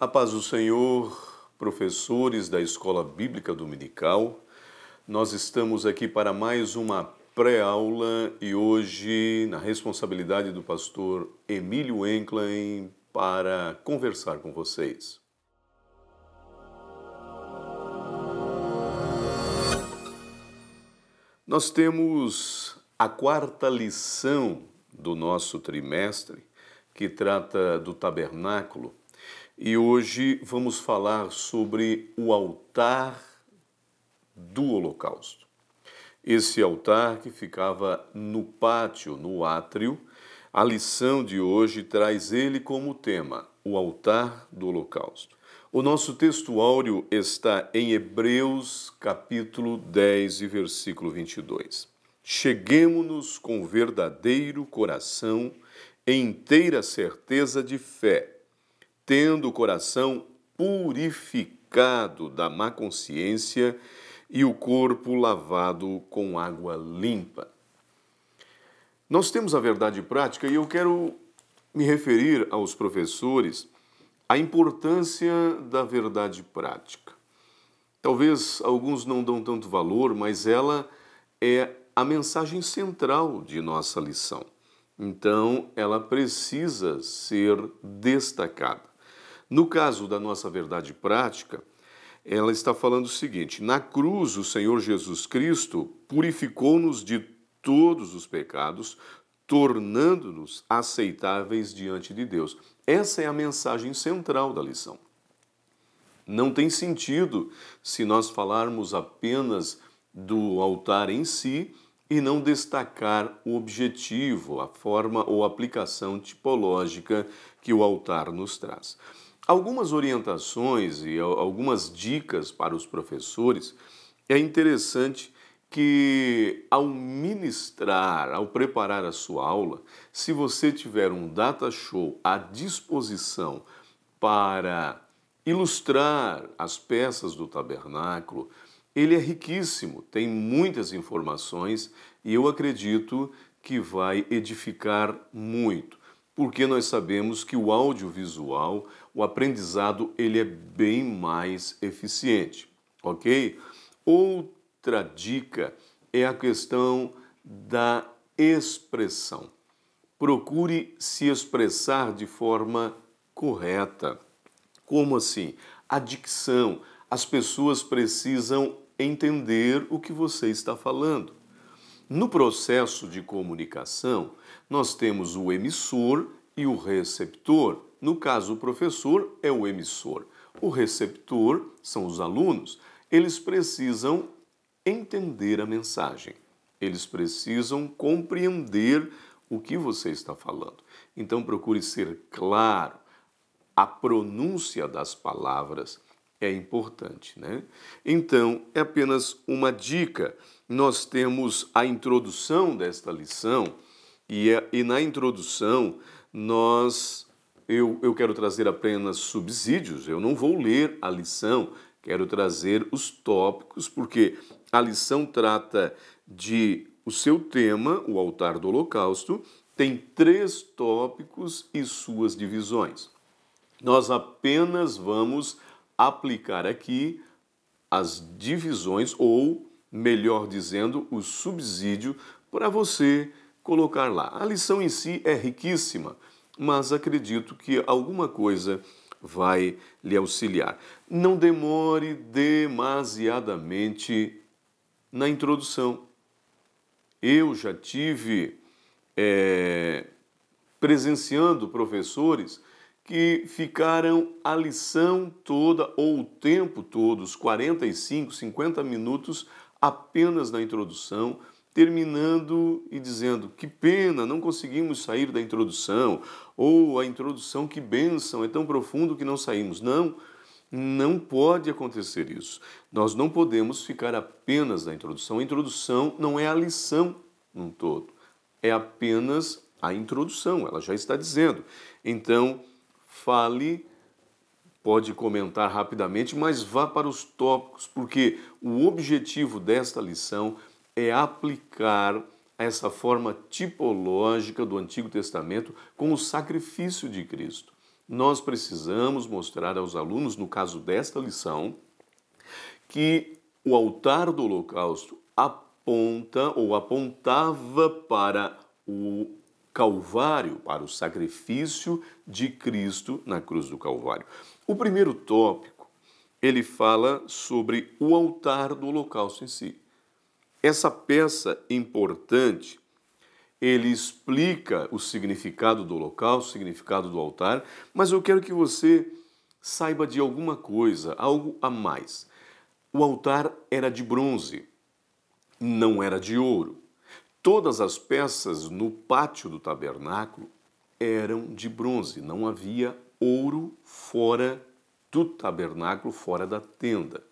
A paz do Senhor, professores da Escola Bíblica Dominical, nós estamos aqui para mais uma pré-aula e hoje, na responsabilidade do pastor Emílio Enklein, para conversar com vocês. Nós temos a quarta lição do nosso trimestre, que trata do tabernáculo, e hoje vamos falar sobre o altar do Holocausto. Esse altar que ficava no pátio, no átrio, a lição de hoje traz ele como tema: o altar do Holocausto. O nosso texto áureo está em Hebreus, capítulo 10 e versículo 22. cheguemo nos com verdadeiro coração, em inteira certeza de fé tendo o coração purificado da má consciência e o corpo lavado com água limpa. Nós temos a verdade prática e eu quero me referir aos professores a importância da verdade prática. Talvez alguns não dão tanto valor, mas ela é a mensagem central de nossa lição. Então, ela precisa ser destacada. No caso da nossa verdade prática, ela está falando o seguinte: na cruz, o Senhor Jesus Cristo purificou-nos de todos os pecados, tornando-nos aceitáveis diante de Deus. Essa é a mensagem central da lição. Não tem sentido se nós falarmos apenas do altar em si e não destacar o objetivo, a forma ou aplicação tipológica que o altar nos traz. Algumas orientações e algumas dicas para os professores é interessante que ao ministrar, ao preparar a sua aula, se você tiver um data show à disposição para ilustrar as peças do tabernáculo, ele é riquíssimo, tem muitas informações e eu acredito que vai edificar muito, porque nós sabemos que o audiovisual o aprendizado ele é bem mais eficiente, ok? Outra dica é a questão da expressão. Procure se expressar de forma correta. Como assim? A dicção. As pessoas precisam entender o que você está falando. No processo de comunicação, nós temos o emissor e o receptor. No caso, o professor é o emissor. O receptor são os alunos. Eles precisam entender a mensagem. Eles precisam compreender o que você está falando. Então procure ser claro. A pronúncia das palavras é importante, né? Então, é apenas uma dica. Nós temos a introdução desta lição e, e na introdução nós eu, eu quero trazer apenas subsídios, eu não vou ler a lição, quero trazer os tópicos, porque a lição trata de o seu tema, o altar do holocausto, tem três tópicos e suas divisões. Nós apenas vamos aplicar aqui as divisões, ou melhor dizendo, o subsídio, para você colocar lá. A lição em si é riquíssima mas acredito que alguma coisa vai lhe auxiliar. Não demore demasiadamente na introdução. Eu já tive é, presenciando professores que ficaram a lição toda ou o tempo todo, os 45, 50 minutos, apenas na introdução, terminando e dizendo: que pena, não conseguimos sair da introdução, ou a introdução, que bênção, é tão profundo que não saímos. Não, não pode acontecer isso. Nós não podemos ficar apenas na introdução. A introdução não é a lição num todo, é apenas a introdução, ela já está dizendo. Então, fale pode comentar rapidamente, mas vá para os tópicos, porque o objetivo desta lição é aplicar essa forma tipológica do Antigo Testamento com o sacrifício de Cristo. Nós precisamos mostrar aos alunos, no caso desta lição, que o altar do Holocausto aponta ou apontava para o Calvário, para o sacrifício de Cristo na cruz do Calvário. O primeiro tópico, ele fala sobre o altar do Holocausto em si. Essa peça importante, ele explica o significado do local, o significado do altar, mas eu quero que você saiba de alguma coisa, algo a mais. O altar era de bronze, não era de ouro. Todas as peças no pátio do tabernáculo eram de bronze, não havia ouro fora do tabernáculo, fora da tenda.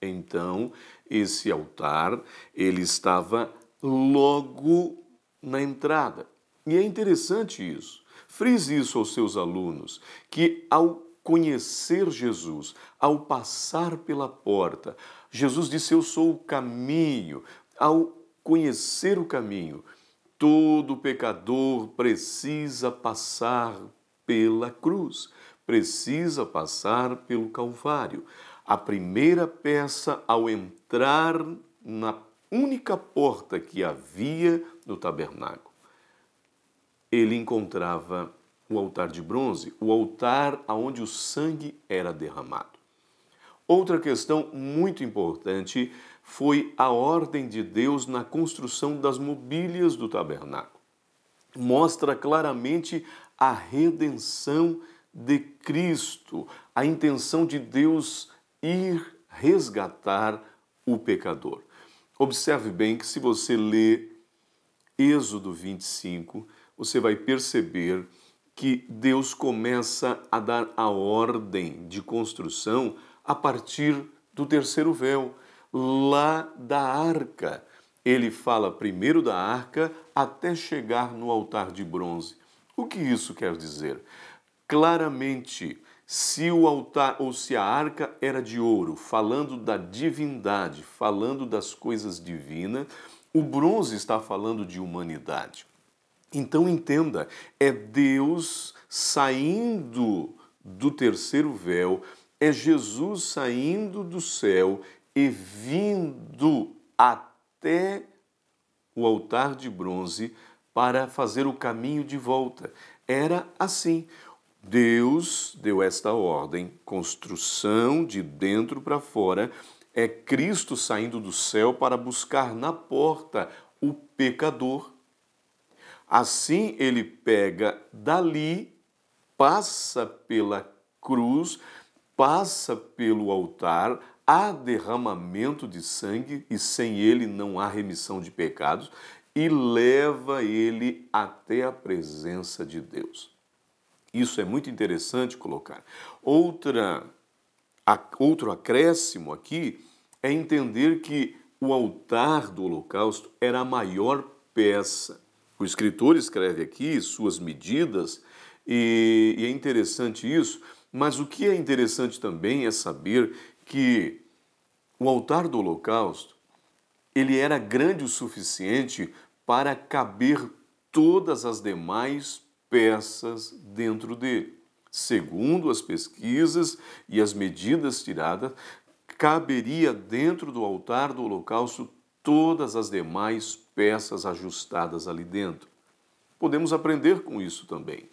Então, esse altar, ele estava logo na entrada. E é interessante isso. Frise isso aos seus alunos, que ao conhecer Jesus, ao passar pela porta, Jesus disse: Eu sou o caminho. Ao conhecer o caminho, todo pecador precisa passar pela cruz, precisa passar pelo Calvário. A primeira peça, ao entrar na única porta que havia no tabernáculo, ele encontrava o altar de bronze, o altar aonde o sangue era derramado. Outra questão muito importante foi a ordem de Deus na construção das mobílias do tabernáculo. Mostra claramente a redenção de Cristo, a intenção de Deus ir resgatar o pecador. Observe bem que se você lê Êxodo 25, você vai perceber que Deus começa a dar a ordem de construção a partir do terceiro véu, lá da arca. Ele fala primeiro da arca até chegar no altar de bronze. O que isso quer dizer? Claramente, se o altar ou se a arca era de ouro, falando da divindade, falando das coisas divinas, o bronze está falando de humanidade. Então entenda, é Deus saindo do terceiro véu, é Jesus saindo do céu e vindo até o altar de bronze para fazer o caminho de volta. Era assim. Deus deu esta ordem: construção de dentro para fora. É Cristo saindo do céu para buscar na porta o pecador. Assim ele pega dali, passa pela cruz, passa pelo altar, há derramamento de sangue e sem ele não há remissão de pecados e leva ele até a presença de Deus. Isso é muito interessante colocar. Outra, a, outro acréscimo aqui é entender que o altar do Holocausto era a maior peça. O escritor escreve aqui suas medidas, e, e é interessante isso, mas o que é interessante também é saber que o altar do Holocausto ele era grande o suficiente para caber todas as demais peças dentro dele. Segundo as pesquisas e as medidas tiradas, caberia dentro do altar do holocausto todas as demais peças ajustadas ali dentro. Podemos aprender com isso também.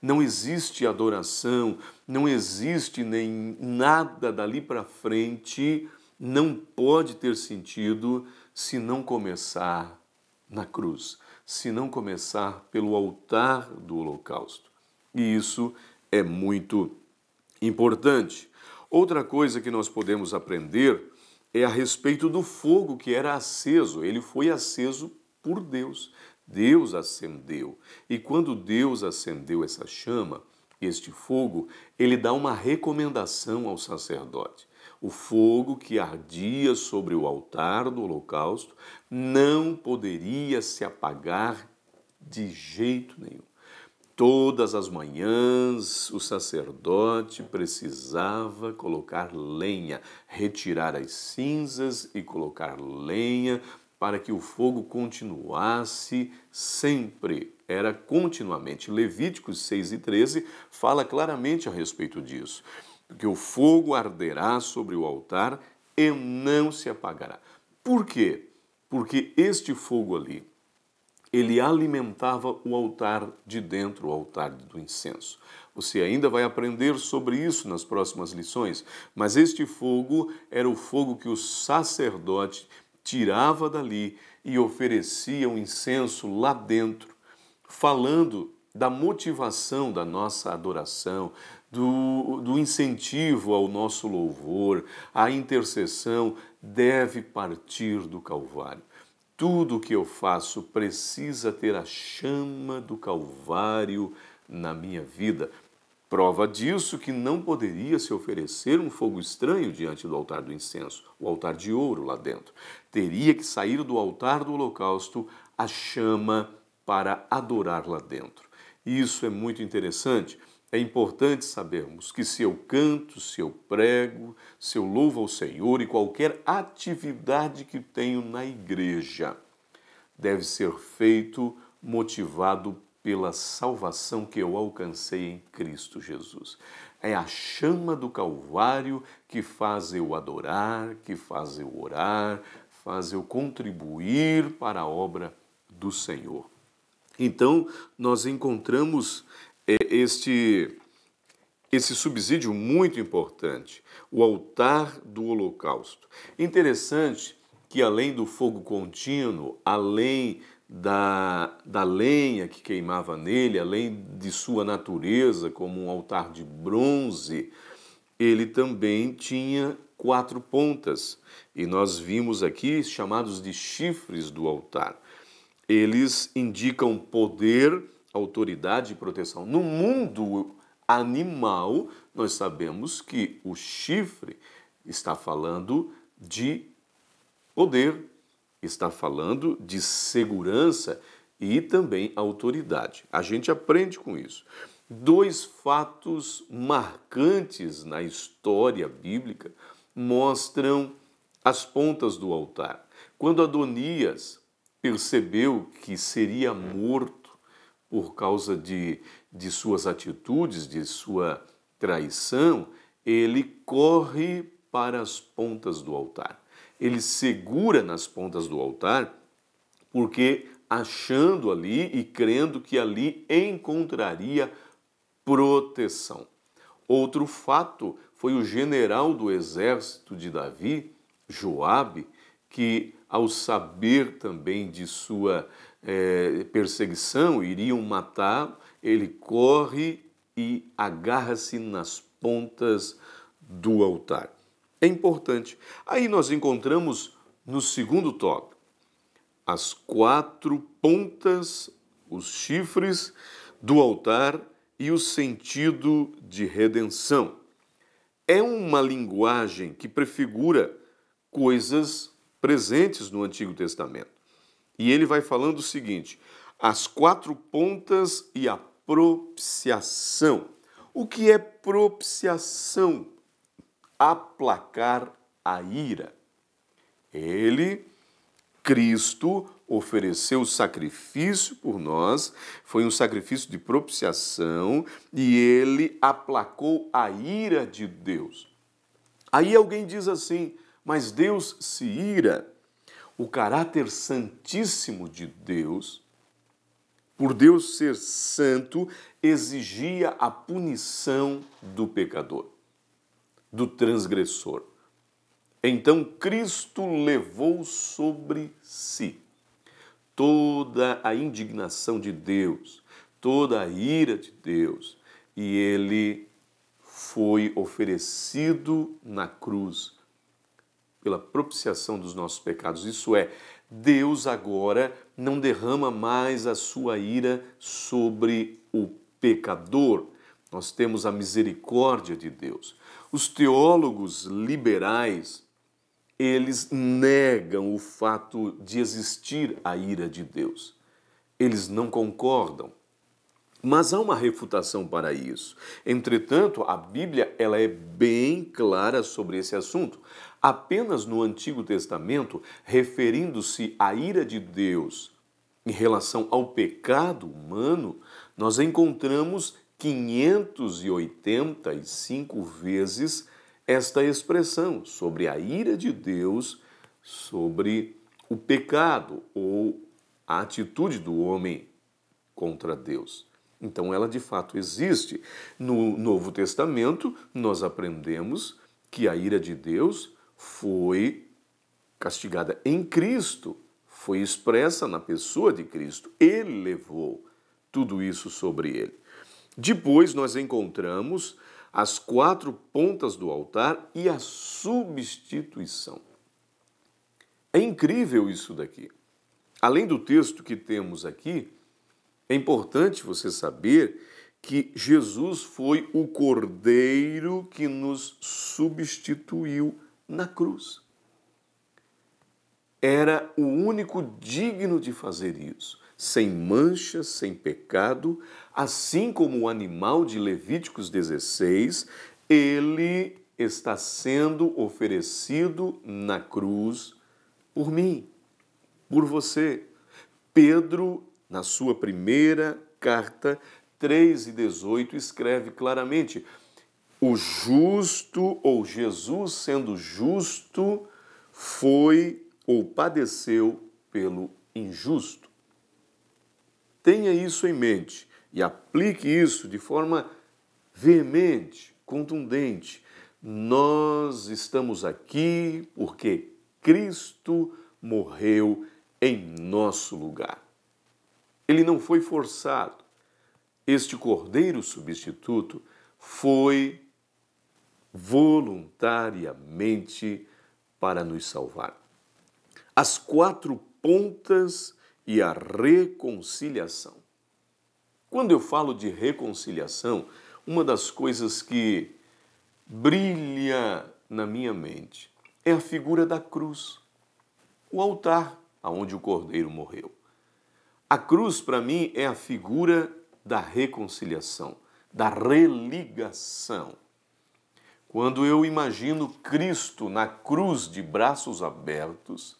Não existe adoração, não existe nem nada dali para frente, não pode ter sentido se não começar na cruz se não começar pelo altar do holocausto. E isso é muito importante. Outra coisa que nós podemos aprender é a respeito do fogo que era aceso. Ele foi aceso por Deus. Deus acendeu. E quando Deus acendeu essa chama, este fogo, ele dá uma recomendação ao sacerdote. O fogo que ardia sobre o altar do holocausto não poderia se apagar de jeito nenhum. Todas as manhãs o sacerdote precisava colocar lenha, retirar as cinzas e colocar lenha para que o fogo continuasse sempre, era continuamente. Levíticos 6 e 13 fala claramente a respeito disso, que o fogo arderá sobre o altar e não se apagará. Por quê? porque este fogo ali, ele alimentava o altar de dentro, o altar do incenso. Você ainda vai aprender sobre isso nas próximas lições, mas este fogo era o fogo que o sacerdote tirava dali e oferecia um incenso lá dentro, falando da motivação da nossa adoração, do, do incentivo ao nosso louvor, à intercessão, deve partir do Calvário. Tudo o que eu faço precisa ter a chama do Calvário na minha vida. Prova disso que não poderia se oferecer um fogo estranho diante do altar do incenso, o altar de ouro lá dentro. Teria que sair do altar do holocausto a chama para adorar lá dentro. Isso é muito interessante, é importante sabermos que se eu canto, se eu prego, se eu louvo ao Senhor e qualquer atividade que tenho na igreja deve ser feito motivado pela salvação que eu alcancei em Cristo Jesus. É a chama do Calvário que faz eu adorar, que faz eu orar, faz eu contribuir para a obra do Senhor. Então, nós encontramos é este, esse subsídio muito importante, o altar do Holocausto. Interessante que, além do fogo contínuo, além da, da lenha que queimava nele, além de sua natureza como um altar de bronze, ele também tinha quatro pontas. E nós vimos aqui chamados de chifres do altar. Eles indicam poder autoridade e proteção. No mundo animal, nós sabemos que o chifre está falando de poder, está falando de segurança e também autoridade. A gente aprende com isso. Dois fatos marcantes na história bíblica mostram as pontas do altar. Quando Adonias percebeu que seria morto, por causa de, de suas atitudes, de sua traição, ele corre para as pontas do altar. Ele segura nas pontas do altar, porque achando ali e crendo que ali encontraria proteção. Outro fato foi o general do exército de Davi, Joabe, que ao saber também de sua é, perseguição, iriam matar, ele corre e agarra-se nas pontas do altar. É importante. Aí nós encontramos no segundo tópico as quatro pontas, os chifres do altar e o sentido de redenção. É uma linguagem que prefigura coisas presentes no Antigo Testamento. E ele vai falando o seguinte: as quatro pontas e a propiciação. O que é propiciação? Aplacar a ira. Ele, Cristo, ofereceu sacrifício por nós, foi um sacrifício de propiciação e ele aplacou a ira de Deus. Aí alguém diz assim: Mas Deus se ira? o caráter santíssimo de Deus, por Deus ser santo, exigia a punição do pecador, do transgressor. Então Cristo levou sobre si toda a indignação de Deus, toda a ira de Deus, e ele foi oferecido na cruz pela propiciação dos nossos pecados. Isso é, Deus agora não derrama mais a sua ira sobre o pecador. Nós temos a misericórdia de Deus. Os teólogos liberais, eles negam o fato de existir a ira de Deus. Eles não concordam. Mas há uma refutação para isso. Entretanto, a Bíblia ela é bem clara sobre esse assunto. Apenas no Antigo Testamento, referindo-se à ira de Deus em relação ao pecado humano, nós encontramos 585 vezes esta expressão sobre a ira de Deus sobre o pecado ou a atitude do homem contra Deus. Então ela de fato existe. No Novo Testamento, nós aprendemos que a ira de Deus foi castigada em Cristo, foi expressa na pessoa de Cristo. Ele levou tudo isso sobre ele. Depois nós encontramos as quatro pontas do altar e a substituição. É incrível isso daqui. Além do texto que temos aqui, é importante você saber que Jesus foi o cordeiro que nos substituiu na cruz. Era o único digno de fazer isso, sem mancha, sem pecado, assim como o animal de Levíticos 16, ele está sendo oferecido na cruz por mim, por você. Pedro, na sua primeira carta, 3 e 18, escreve claramente: o justo ou Jesus sendo justo foi ou padeceu pelo injusto. Tenha isso em mente e aplique isso de forma veemente, contundente. Nós estamos aqui porque Cristo morreu em nosso lugar. Ele não foi forçado. Este cordeiro substituto foi voluntariamente para nos salvar. As quatro pontas e a reconciliação. Quando eu falo de reconciliação, uma das coisas que brilha na minha mente é a figura da cruz, o altar aonde o cordeiro morreu. A cruz para mim é a figura da reconciliação, da religação. Quando eu imagino Cristo na cruz de braços abertos,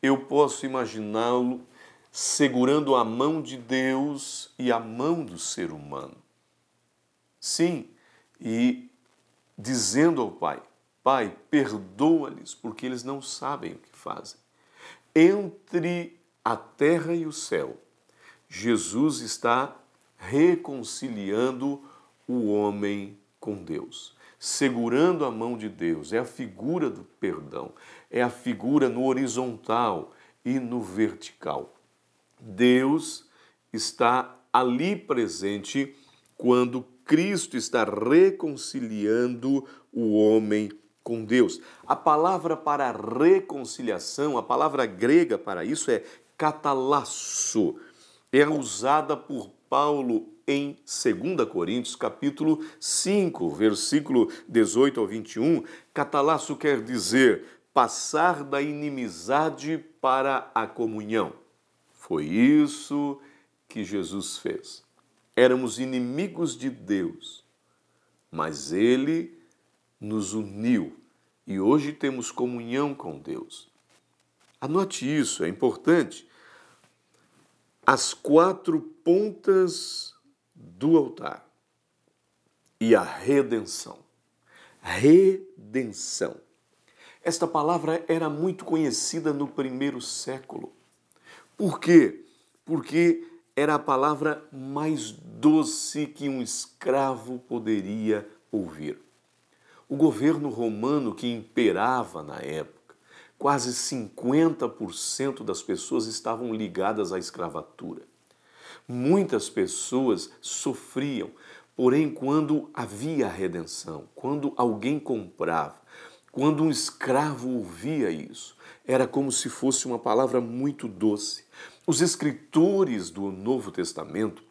eu posso imaginá-lo segurando a mão de Deus e a mão do ser humano. Sim, e dizendo ao Pai: Pai, perdoa-lhes, porque eles não sabem o que fazem. Entre a terra e o céu, Jesus está reconciliando o homem com Deus segurando a mão de Deus. É a figura do perdão, é a figura no horizontal e no vertical. Deus está ali presente quando Cristo está reconciliando o homem com Deus. A palavra para reconciliação, a palavra grega para isso é catalasso. É usada por Paulo em 2 Coríntios, capítulo 5, versículo 18 ao 21, catalasso quer dizer passar da inimizade para a comunhão. Foi isso que Jesus fez. Éramos inimigos de Deus, mas ele nos uniu e hoje temos comunhão com Deus. Anote isso, é importante as quatro pontas do altar e a redenção. Redenção. Esta palavra era muito conhecida no primeiro século. Por quê? Porque era a palavra mais doce que um escravo poderia ouvir. O governo romano que imperava na época, Quase 50% das pessoas estavam ligadas à escravatura. Muitas pessoas sofriam, porém, quando havia redenção, quando alguém comprava, quando um escravo ouvia isso, era como se fosse uma palavra muito doce. Os escritores do Novo Testamento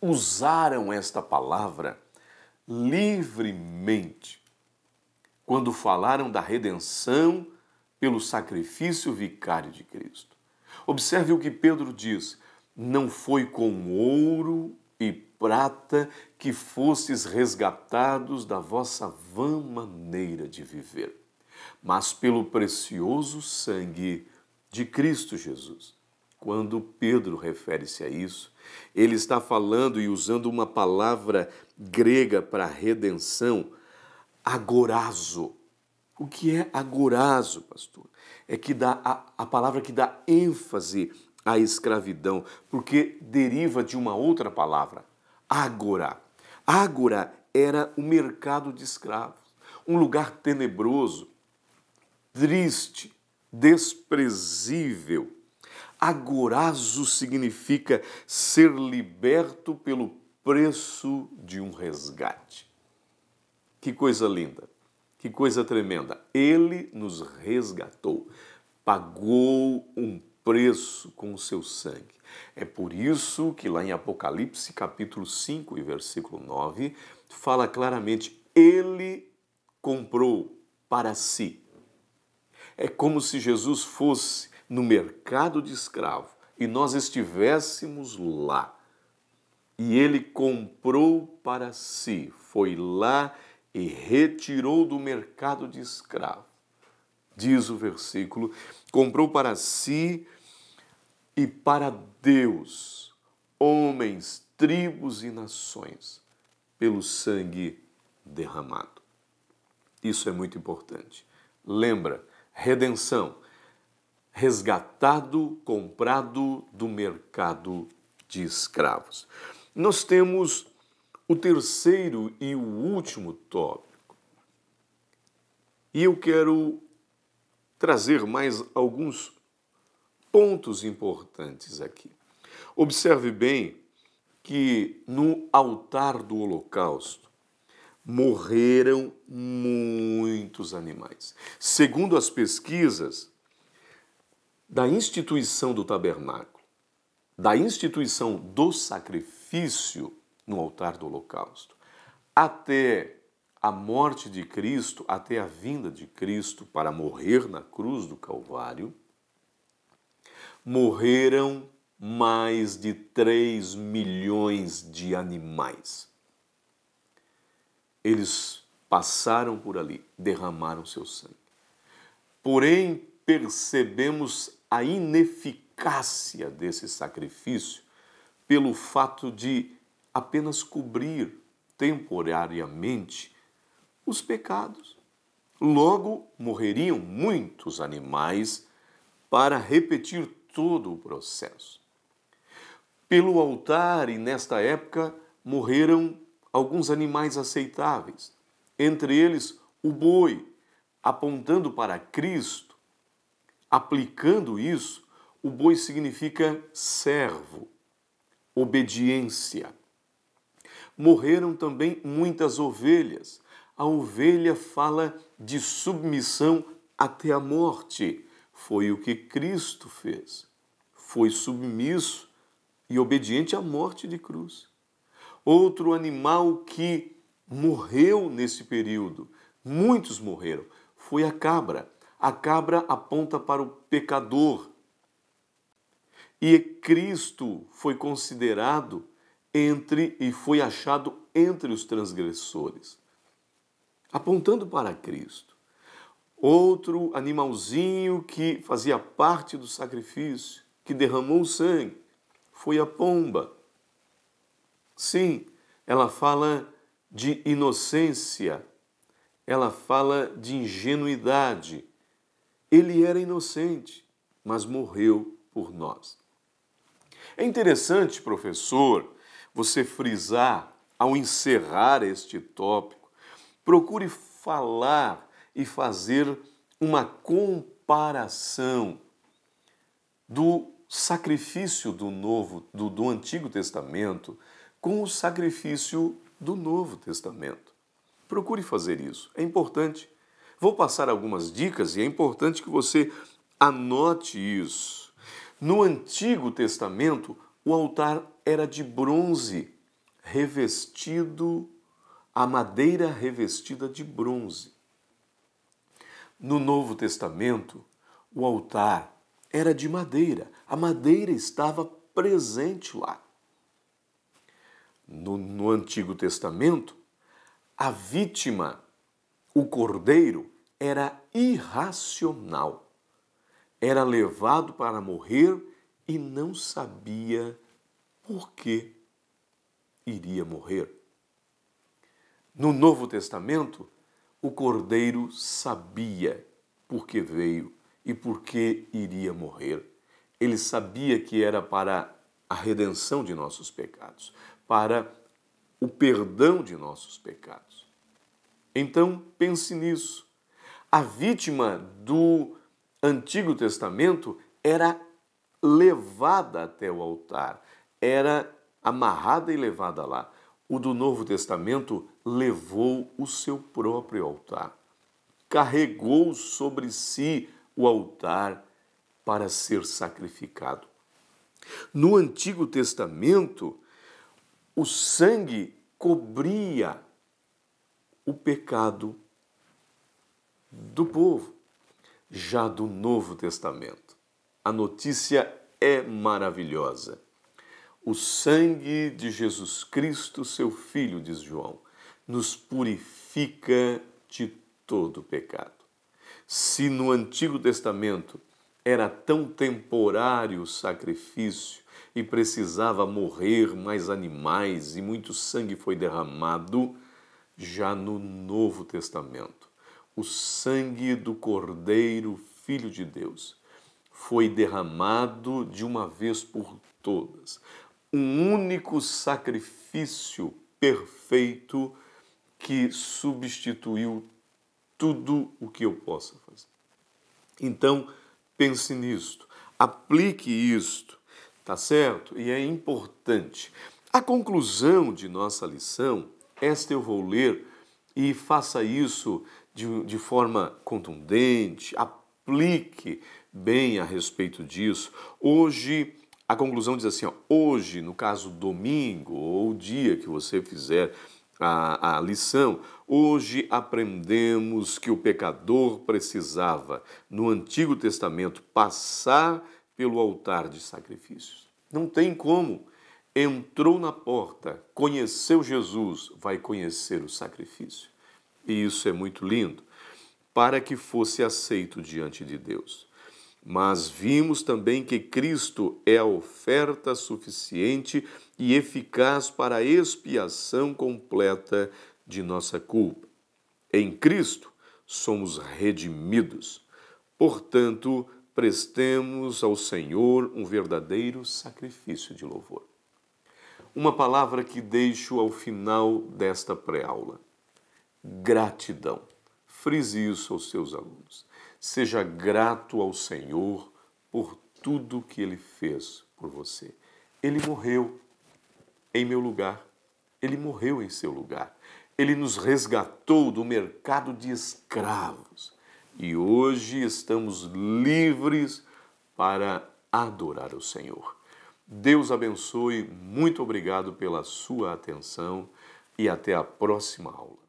usaram esta palavra livremente quando falaram da redenção pelo sacrifício vicário de Cristo. Observe o que Pedro diz: não foi com ouro e prata que fostes resgatados da vossa vã maneira de viver, mas pelo precioso sangue de Cristo Jesus. Quando Pedro refere-se a isso, ele está falando e usando uma palavra grega para redenção, agorazo, o que é agorazo, pastor? É que dá a, a palavra que dá ênfase à escravidão, porque deriva de uma outra palavra, agora. Agora era o mercado de escravos, um lugar tenebroso, triste, desprezível. Agorazo significa ser liberto pelo preço de um resgate. Que coisa linda! Que coisa tremenda! Ele nos resgatou, pagou um preço com o seu sangue. É por isso que lá em Apocalipse, capítulo 5 e versículo 9, fala claramente: Ele comprou para si. É como se Jesus fosse no mercado de escravo e nós estivéssemos lá. E ele comprou para si, foi lá e retirou do mercado de escravo. Diz o versículo: comprou para si e para Deus homens, tribos e nações pelo sangue derramado. Isso é muito importante. Lembra, redenção, resgatado, comprado do mercado de escravos. Nós temos o terceiro e o último tópico. E eu quero trazer mais alguns pontos importantes aqui. Observe bem que no altar do Holocausto morreram muitos animais. Segundo as pesquisas da instituição do tabernáculo, da instituição do sacrifício, no altar do holocausto. Até a morte de Cristo, até a vinda de Cristo para morrer na cruz do Calvário, morreram mais de 3 milhões de animais. Eles passaram por ali, derramaram seu sangue. Porém, percebemos a ineficácia desse sacrifício pelo fato de apenas cobrir temporariamente os pecados. Logo morreriam muitos animais para repetir todo o processo. Pelo altar, e nesta época, morreram alguns animais aceitáveis, entre eles o boi, apontando para Cristo. Aplicando isso, o boi significa servo, obediência morreram também muitas ovelhas. A ovelha fala de submissão até a morte. Foi o que Cristo fez. Foi submisso e obediente à morte de cruz. Outro animal que morreu nesse período, muitos morreram, foi a cabra. A cabra aponta para o pecador. E Cristo foi considerado entre e foi achado entre os transgressores, apontando para Cristo. Outro animalzinho que fazia parte do sacrifício, que derramou sangue, foi a pomba. Sim, ela fala de inocência, ela fala de ingenuidade. Ele era inocente, mas morreu por nós. É interessante, professor, você frisar ao encerrar este tópico, procure falar e fazer uma comparação do sacrifício do novo do, do Antigo Testamento com o sacrifício do Novo Testamento. Procure fazer isso, é importante. Vou passar algumas dicas e é importante que você anote isso. No Antigo Testamento, o altar era de bronze, revestido, a madeira revestida de bronze. No Novo Testamento, o altar era de madeira, a madeira estava presente lá. No, no Antigo Testamento, a vítima, o cordeiro, era irracional. Era levado para morrer e não sabia por que iria morrer. No Novo Testamento, o cordeiro sabia por que veio e por que iria morrer. Ele sabia que era para a redenção de nossos pecados, para o perdão de nossos pecados. Então, pense nisso. A vítima do Antigo Testamento era levada até o altar, era amarrada e levada lá. O do Novo Testamento levou o seu próprio altar, carregou sobre si o altar para ser sacrificado. No Antigo Testamento, o sangue cobria o pecado do povo, já do Novo Testamento. A notícia é maravilhosa. O sangue de Jesus Cristo, seu Filho, diz João, nos purifica de todo pecado. Se no Antigo Testamento era tão temporário o sacrifício e precisava morrer mais animais e muito sangue foi derramado, já no Novo Testamento, o sangue do Cordeiro, Filho de Deus, foi derramado de uma vez por todas. Um único sacrifício perfeito que substituiu tudo o que eu possa fazer. Então, pense nisto, aplique isto, tá certo? E é importante. A conclusão de nossa lição, esta eu vou ler e faça isso de, de forma contundente, aplique bem a respeito disso. Hoje, a conclusão diz assim: ó, hoje, no caso domingo ou dia que você fizer a, a lição, hoje aprendemos que o pecador precisava, no Antigo Testamento, passar pelo altar de sacrifícios. Não tem como. Entrou na porta, conheceu Jesus, vai conhecer o sacrifício. E isso é muito lindo, para que fosse aceito diante de Deus. Mas vimos também que Cristo é a oferta suficiente e eficaz para a expiação completa de nossa culpa. Em Cristo somos redimidos. Portanto, prestemos ao Senhor um verdadeiro sacrifício de louvor. Uma palavra que deixo ao final desta pré-aula: gratidão. Frise isso aos seus alunos Seja grato ao Senhor por tudo que ele fez por você. Ele morreu em meu lugar. Ele morreu em seu lugar. Ele nos resgatou do mercado de escravos. E hoje estamos livres para adorar o Senhor. Deus abençoe, muito obrigado pela sua atenção e até a próxima aula.